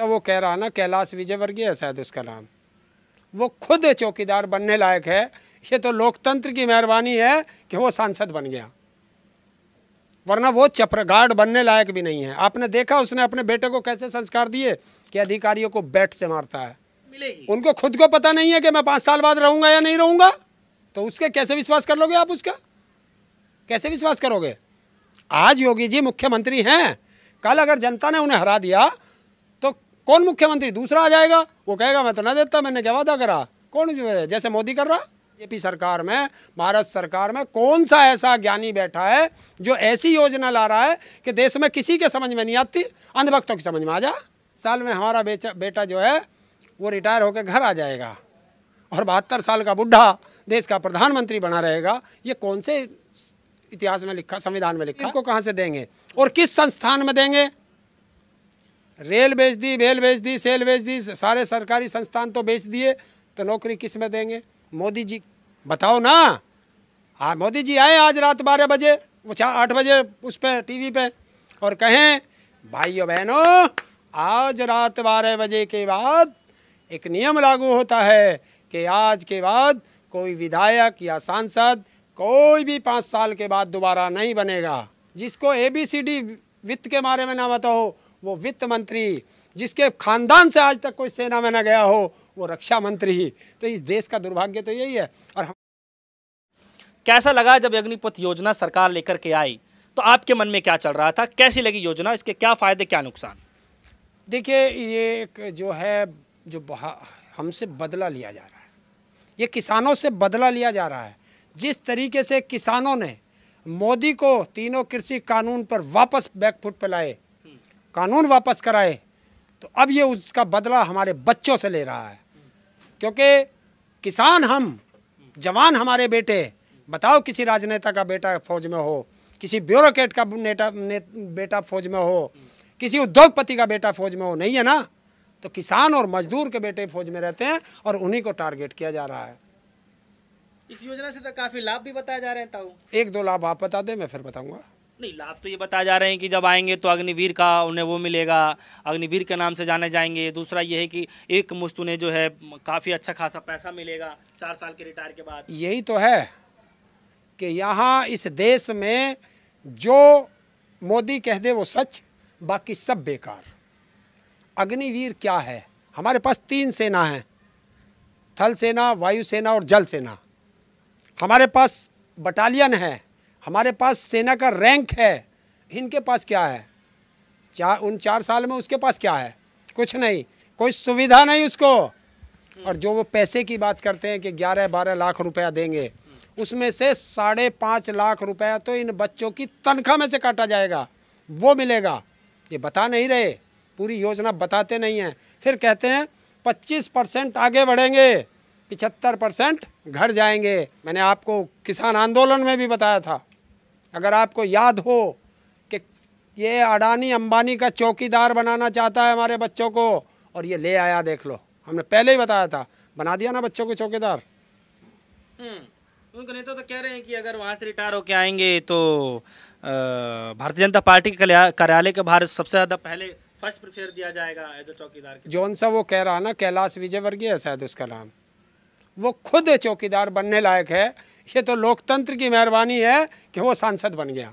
सब वो कह रहा ना कैलाश विजयवर्गीय है शायद उसका नाम वो खुद चौकीदार बनने लायक है ये तो लोकतंत्र की मेहरबानी है कि वो सांसद बन गया वरना वो चप्रगाड़ बनने लायक भी नहीं है आपने देखा उसने अपने बेटे को कैसे संस्कार दिए कि अधिकारियों को बैठ से मारता है मिलेगी उनको खुद को पता नहीं है कि मैं पाँच साल बाद रहूँगा या नहीं रहूँगा तो उसके कैसे विश्वास कर लोगे आप उसका कैसे विश्वास करोगे आज योगी जी मुख्यमंत्री हैं कल अगर जनता ने उन्हें हरा दिया कौन मुख्यमंत्री दूसरा आ जाएगा वो कहेगा मैं तो ना देता मैंने क्या वादा करा कौन जैसे मोदी कर रहा बीजेपी सरकार में भारत सरकार में कौन सा ऐसा ज्ञानी बैठा है जो ऐसी योजना ला रहा है कि देश में किसी के समझ में नहीं आती अंधभक्तों की समझ में आ जा साल में हमारा बेचा बेटा जो है वो रिटायर होकर घर आ जाएगा और बहत्तर साल का बुढ़ा देश का प्रधानमंत्री बना रहेगा ये कौन से इतिहास में लिखा संविधान में लिखा इनको कहाँ से देंगे और किस संस्थान में देंगे रेल बेच दी बेल बेच दी सेल बेच दी सारे सरकारी संस्थान तो बेच दिए तो नौकरी किस में देंगे मोदी जी बताओ ना हाँ मोदी जी आए आज रात बारह बजे वो चार आठ बजे उस पर टीवी पे और कहें भाइयों बहनों आज रात बारह बजे के बाद एक नियम लागू होता है कि आज के बाद कोई विधायक या सांसद कोई भी पाँच साल के बाद दोबारा नहीं बनेगा जिसको ए बी सी डी वित्त के बारे में ना बताओ वो वित्त मंत्री जिसके खानदान से आज तक कोई सेना में न गया हो वो रक्षा मंत्री ही तो इस देश का दुर्भाग्य तो यही है और हम कैसा लगा जब अग्निपथ योजना सरकार लेकर के आई तो आपके मन में क्या चल रहा था कैसी लगी योजना इसके क्या फ़ायदे क्या नुकसान देखिए ये एक जो है जो हमसे बदला लिया जा रहा है ये किसानों से बदला लिया जा रहा है जिस तरीके से किसानों ने मोदी को तीनों कृषि कानून पर वापस बैकफुट पर लाए कानून वापस कराए तो अब ये उसका बदला हमारे बच्चों से ले रहा है क्योंकि किसान हम जवान हमारे बेटे बताओ किसी राजनेता का बेटा फौज में हो किसी ब्यूरोक्रेट का नेता ने, बेटा फौज में हो किसी उद्योगपति का बेटा फौज में हो नहीं है ना तो किसान और मजदूर के बेटे फौज में रहते हैं और उन्हीं को टारगेट किया जा रहा है इस योजना से तो काफी लाभ भी बताया जा रहे हैं एक दो लाभ आप बता दें मैं फिर बताऊंगा नहीं लाभ तो ये बताया जा रहे हैं कि जब आएंगे तो अग्निवीर का उन्हें वो मिलेगा अग्निवीर के नाम से जाने जाएंगे दूसरा ये है कि एक मुश्त उन्हें जो है काफ़ी अच्छा खासा पैसा मिलेगा चार साल के रिटायर के बाद यही तो है कि यहाँ इस देश में जो मोदी कह दे वो सच बाकी सब बेकार अग्निवीर क्या है हमारे पास तीन सेना है थल सेना वायु सेना और जल सेना हमारे पास बटालियन है हमारे पास सेना का रैंक है इनके पास क्या है चार उन चार साल में उसके पास क्या है कुछ नहीं कोई सुविधा नहीं उसको और जो वो पैसे की बात करते हैं कि ग्यारह बारह लाख रुपया देंगे उसमें से साढ़े पाँच लाख रुपया तो इन बच्चों की तनख्वाह में से काटा जाएगा वो मिलेगा ये बता नहीं रहे पूरी योजना बताते नहीं हैं फिर कहते हैं पच्चीस परसेंट आगे बढ़ेंगे पिछहत्तर परसेंट घर जाएंगे मैंने आपको किसान आंदोलन में भी बताया था अगर आपको याद हो कि ये अडानी अंबानी का चौकीदार बनाना चाहता है हमारे बच्चों को और ये ले आया देख लो हमने पहले ही बताया था बना दिया ना बच्चों को चौकीदार हम्म, उनको नेता तो, तो कह रहे हैं कि अगर वहाँ से रिटायर होके आएंगे तो भारतीय जनता पार्टी के कार्यालय के बाहर सबसे ज़्यादा पहले फर्स्ट प्रिफेयर दिया जाएगा एज ए चौकीदार जोन सा वो कह रहा ना कैलाश विजयवर्गीय है शायद उसका नाम वो खुद चौकीदार बनने लायक है ये तो लोकतंत्र की मेहरबानी है कि वो सांसद बन गया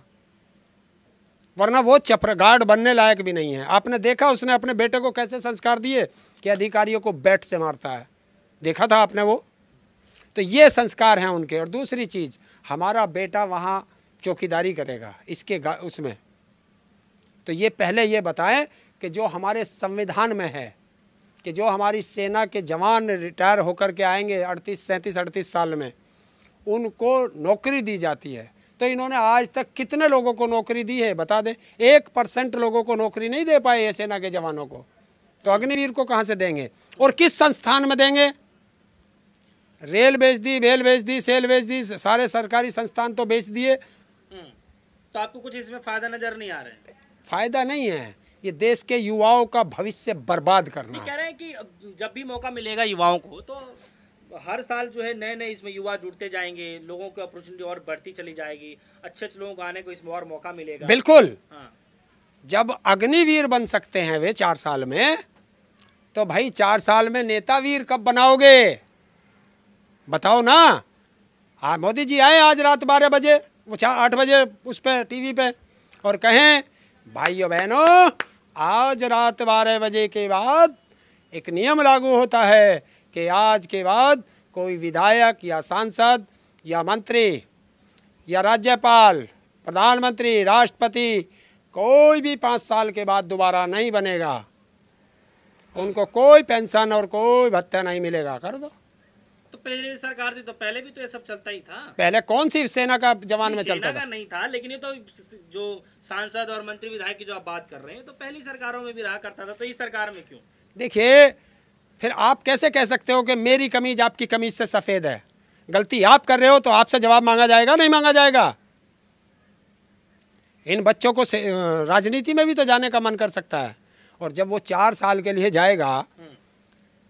वरना वो गार्ड बनने लायक भी नहीं है आपने देखा उसने अपने बेटे को कैसे संस्कार दिए कि अधिकारियों को बैट से मारता है देखा था आपने वो तो ये संस्कार हैं उनके और दूसरी चीज़ हमारा बेटा वहाँ चौकीदारी करेगा इसके उसमें तो ये पहले ये बताएं कि जो हमारे संविधान में है कि जो हमारी सेना के जवान रिटायर होकर के आएंगे अड़तीस सैंतीस अड़तीस साल में उनको नौकरी दी जाती है तो इन्होंने आज तक कितने लोगों को नौकरी दी है बता दें एक परसेंट लोगों को नौकरी नहीं दे पाए है सेना के जवानों को तो अग्निवीर को कहाँ से देंगे और किस संस्थान में देंगे रेल बेच दी बेल बेच दी सेल बेच दी सारे सरकारी संस्थान तो बेच दिए हम्म। तो आपको कुछ इसमें फ़ायदा नज़र नहीं आ रहे फ़ायदा नहीं है ये देश के युवाओं का भविष्य बर्बाद करना कह रहे हैं कि जब भी मौका मिलेगा युवाओं को तो हर साल जो है नए नए इसमें युवा जुड़ते जाएंगे लोगों की अपॉर्चुनिटी और बढ़ती चली जाएगी अच्छे अच्छे लोगों को आने को इसमें और मौका मिलेगा बिल्कुल हाँ। जब अग्निवीर बन सकते हैं वे चार साल में तो भाई चार साल में नेतावीर कब बनाओगे बताओ ना हाँ मोदी जी आए आज रात बारह बजे वो चार आठ बजे उस पर टीवी पे और कहें भाइयों बहनों आज रात बारह बजे के बाद एक नियम लागू होता है कि आज के बाद कोई विधायक या सांसद या मंत्री या राज्यपाल प्रधानमंत्री राष्ट्रपति कोई भी पाँच साल के बाद दोबारा नहीं बनेगा उनको कोई पेंशन और कोई भत्ता नहीं मिलेगा कर दो तो पहले सरकार थी तो पहले भी तो ये सब चलता ही था पहले कौन सी सेना का जवान में चलता था नहीं था लेकिन ये तो जो सांसद और मंत्री विधायक की जो आप बात कर रहे हैं तो पहली सरकारों में भी रहा करता था तो इस सरकार में क्यों देखिए फिर आप कैसे कह सकते हो कि मेरी कमीज आपकी कमीज से सफ़ेद है गलती आप कर रहे हो तो आपसे जवाब मांगा जाएगा नहीं मांगा जाएगा इन बच्चों को राजनीति में भी तो जाने का मन कर सकता है और जब वो चार साल के लिए जाएगा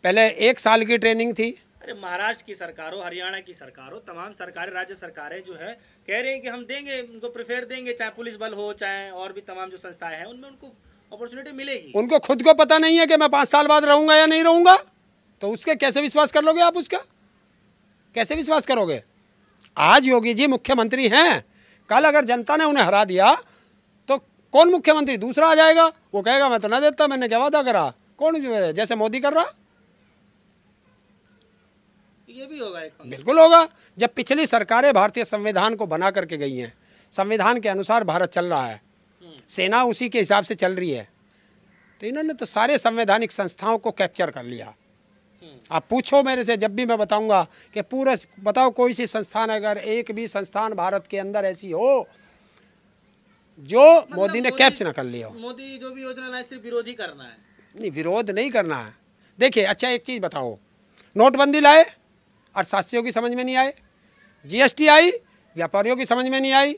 पहले एक साल की ट्रेनिंग थी अरे महाराष्ट्र की सरकार हो हरियाणा की सरकार हो तमाम सरकारें राज्य सरकारें जो है कह रही हैं कि हम देंगे उनको प्रेफेयर देंगे चाहे पुलिस बल हो चाहे और भी तमाम जो संस्थाएं हैं उनमें उनको अपॉर्चुनिटी मिलेगी उनको खुद को पता नहीं है कि मैं पाँच साल बाद रहूंगा या नहीं रहूंगा तो उसके कैसे विश्वास कर लोगे आप उसका कैसे विश्वास करोगे आज योगी जी मुख्यमंत्री हैं कल अगर जनता ने उन्हें हरा दिया तो कौन मुख्यमंत्री दूसरा आ जाएगा वो कहेगा मैं तो ना देता मैंने क्या वादा करा कौन जैसे मोदी कर रहा ये भी होगा बिल्कुल होगा जब पिछली सरकारें भारतीय संविधान को बना करके गई हैं संविधान के अनुसार भारत चल रहा है सेना उसी के हिसाब से चल रही है तो इन्होंने तो सारे संवैधानिक संस्थाओं को कैप्चर कर लिया हम्म। आप पूछो मेरे से जब भी मैं बताऊंगा कि पूरा बताओ कोई सी संस्थान अगर एक भी संस्थान भारत के अंदर ऐसी हो जो मतलब मोदी ने कैप्चर ना कर लिया हो मोदी जो भी योजना लाए सिर्फ विरोध ही करना है नहीं विरोध नहीं करना है देखिए अच्छा एक चीज़ बताओ नोटबंदी लाए अर्थशास्त्रियों की समझ में नहीं आए जीएसटी आई व्यापारियों की समझ में नहीं आई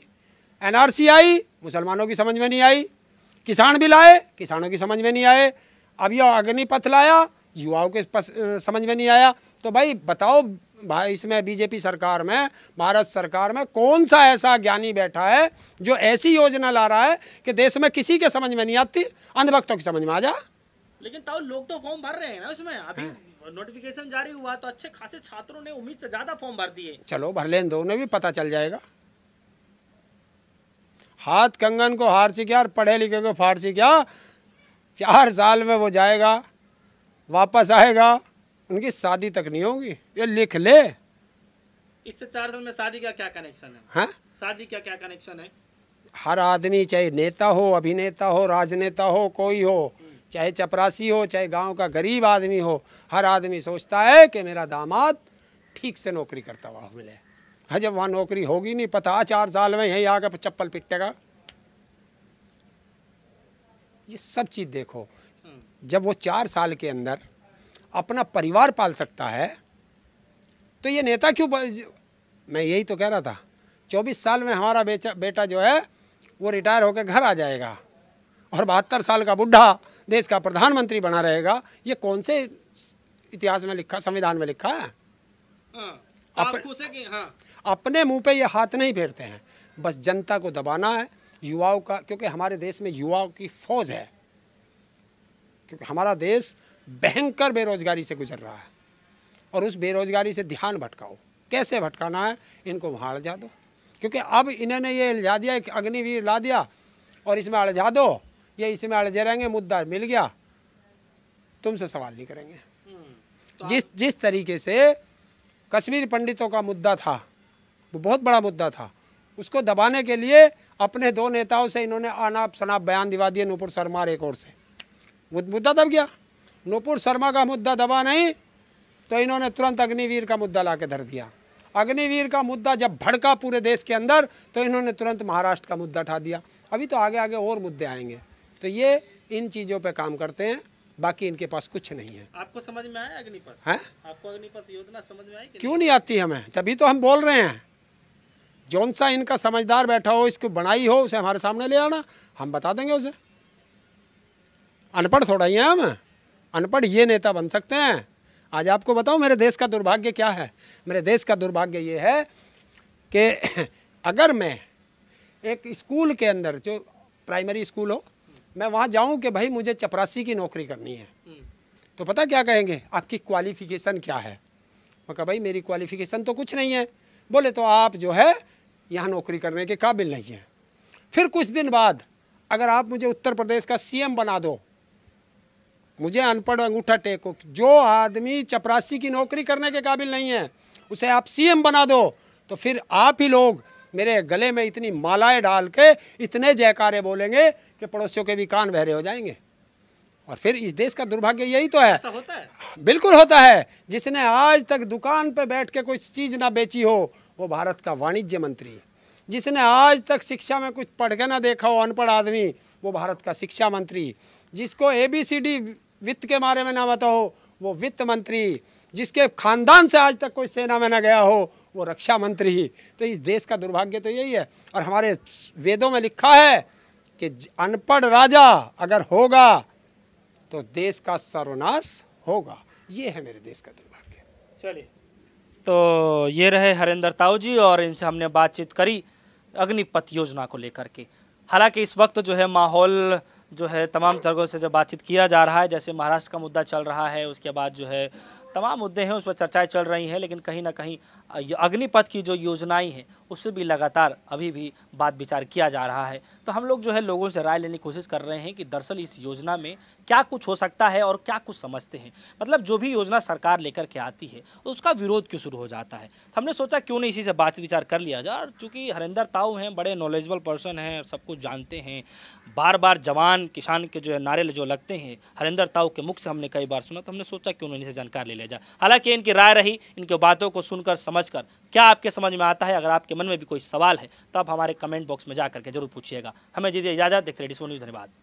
एनआरसी आई मुसलमानों की समझ में नहीं आई किसान भी लाए किसानों की समझ में नहीं आए अब यह अग्निपथ लाया युवाओं के समझ में नहीं आया तो भाई बताओ भाई इसमें बीजेपी सरकार में भारत सरकार में कौन सा ऐसा ज्ञानी बैठा है जो ऐसी योजना ला रहा है कि देश में किसी के समझ में नहीं आती अंधभक्तों की समझ में आ जा लेकिन तब लोग तो फॉर्म भर रहे हैं ना उसमें अभी नोटिफिकेशन हाँ। जारी हुआ तो अच्छे खासे छात्रों ने उम्मीद से ज्यादा फॉर्म भर दिए चलो भर लें दो भी पता चल जाएगा हाथ कंगन को हार से क्या और पढ़े लिखे को फारसी क्या चार साल में वो जाएगा वापस आएगा उनकी शादी तक नहीं होगी ये लिख ले इससे चार साल में शादी का क्या कनेक्शन है हाँ? शादी का क्या कनेक्शन है हर आदमी चाहे नेता हो अभिनेता हो राजनेता हो कोई हो चाहे चपरासी हो चाहे गांव का गरीब आदमी हो हर आदमी सोचता है कि मेरा दामाद ठीक से नौकरी करता हुआ मिले हजब हाँ जब वहाँ नौकरी होगी नहीं पता चार साल में यहीं आकर चप्पल पिटेगा ये सब चीज़ देखो जब वो चार साल के अंदर अपना परिवार पाल सकता है तो ये नेता क्यों मैं यही तो कह रहा था चौबीस साल में हमारा बेचा बेटा जो है वो रिटायर होकर घर आ जाएगा और बहत्तर साल का बुढ़ा देश का प्रधानमंत्री बना रहेगा ये कौन से इतिहास में लिखा संविधान में लिखा है अप, हाँ। अपने मुंह पे ये हाथ नहीं फेरते हैं बस जनता को दबाना है युवाओं का क्योंकि हमारे देश में युवाओं की फौज है क्योंकि हमारा देश भयंकर बेरोजगारी से गुजर रहा है और उस बेरोजगारी से ध्यान भटकाओ कैसे भटकाना है इनको वहाँ अड़जा दो क्योंकि अब इन्होंने ये अलझा दिया एक अग्निवीर ला दिया और इसमें अड़जा दो ये इसमें अड़जे रहेंगे मुद्दा मिल गया तुमसे सवाल नहीं करेंगे हम्म, तो जिस जिस तरीके से कश्मीर पंडितों का मुद्दा था वो बहुत बड़ा मुद्दा था उसको दबाने के लिए अपने दो नेताओं से इन्होंने अनाप शनाप बयान दिवा दिए नूपुर शर्मा और एक और से वो मुद्दा दब गया नूपुर शर्मा का मुद्दा दबा नहीं तो इन्होंने तुरंत अग्निवीर का मुद्दा ला के धर दिया अग्निवीर का मुद्दा जब भड़का पूरे देश के अंदर तो इन्होंने तुरंत महाराष्ट्र का मुद्दा उठा दिया अभी तो आगे आगे और मुद्दे आएंगे तो ये इन चीज़ों पे काम करते हैं बाकी इनके पास कुछ नहीं है आपको समझ में आया अग्निपथ है आपको अग्निपथ योजना समझ में आई क्यों नहीं आती हमें तभी तो हम बोल रहे हैं जौन सा इनका समझदार बैठा हो इसको बनाई हो उसे हमारे सामने ले आना हम बता देंगे उसे अनपढ़ थोड़ा ही हैं हम अनपढ़ ये नेता बन सकते हैं आज आपको बताओ मेरे देश का दुर्भाग्य क्या है मेरे देश का दुर्भाग्य ये है कि अगर मैं एक स्कूल के अंदर जो प्राइमरी स्कूल हो मैं वहाँ जाऊँ कि भाई मुझे चपरासी की नौकरी करनी है तो पता क्या कहेंगे आपकी क्वालिफ़िकेशन क्या है मैं कहा भाई मेरी क्वालिफ़िकेशन तो कुछ नहीं है बोले तो आप जो है यहाँ नौकरी करने के काबिल नहीं हैं फिर कुछ दिन बाद अगर आप मुझे उत्तर प्रदेश का सीएम बना दो मुझे अनपढ़ अंगूठा टेको जो आदमी चपरासी की नौकरी करने के काबिल नहीं है उसे आप सीएम बना दो तो फिर आप ही लोग मेरे गले में इतनी मालाएं डाल के इतने जयकारे बोलेंगे कि पड़ोसियों के भी कान बहरे हो जाएंगे और फिर इस देश का दुर्भाग्य यही तो है, होता है। बिल्कुल होता है जिसने आज तक दुकान पर बैठ के कोई चीज़ ना बेची हो वो भारत का वाणिज्य मंत्री जिसने आज तक शिक्षा में कुछ पढ़ के ना देखा हो अनपढ़ आदमी वो भारत का शिक्षा मंत्री जिसको ए बी सी डी वित्त के बारे में ना बताओ वो वित्त मंत्री जिसके खानदान से आज तक कोई सेना में ना गया हो वो रक्षा मंत्री ही तो इस देश का दुर्भाग्य तो यही है और हमारे वेदों में लिखा है कि अनपढ़ राजा अगर होगा तो देश का सर्वनाश होगा ये है मेरे देश का दुर्भाग्य चलिए तो ये रहे हरेंद्र ताऊ जी और इनसे हमने बातचीत करी अग्निपथ योजना को लेकर के हालांकि इस वक्त जो है माहौल जो है तमाम तरगों से जो बातचीत किया जा रहा है जैसे महाराष्ट्र का मुद्दा चल रहा है उसके बाद जो है तमाम मुद्दे हैं उस पर चर्चाएं चल रही हैं लेकिन कहीं ना कहीं अग्निपथ की जो योजनाएं हैं उससे भी लगातार अभी भी बात विचार किया जा रहा है तो हम लोग जो है लोगों से राय लेने की कोशिश कर रहे हैं कि दरअसल इस योजना में क्या कुछ हो सकता है और क्या कुछ समझते हैं मतलब जो भी योजना सरकार लेकर के आती है उसका विरोध क्यों शुरू हो जाता है हमने सोचा क्यों नहीं इसी से बात विचार कर लिया जाए और चूँकि हरिंदर ताऊ हैं बड़े नॉलेजबल पर्सन हैं सब कुछ जानते हैं बार बार जवान किसान के जो है नारे जो लगते हैं हरिंदर ताऊ के मुख से हमने कई बार सुना तो हमने सोचा क्यों नहीं इसे जानकारी ले ले जाए हालांकि इनकी राय रही इनके बातों को सुनकर समझकर क्या आपके समझ में आता है अगर आपके मन में भी कोई सवाल है तो आप हमारे कमेंट बॉक्स में जा करके जरूर पूछिएगा हमें जी इजाज़त देखते रहिए सोनी धन्यवाद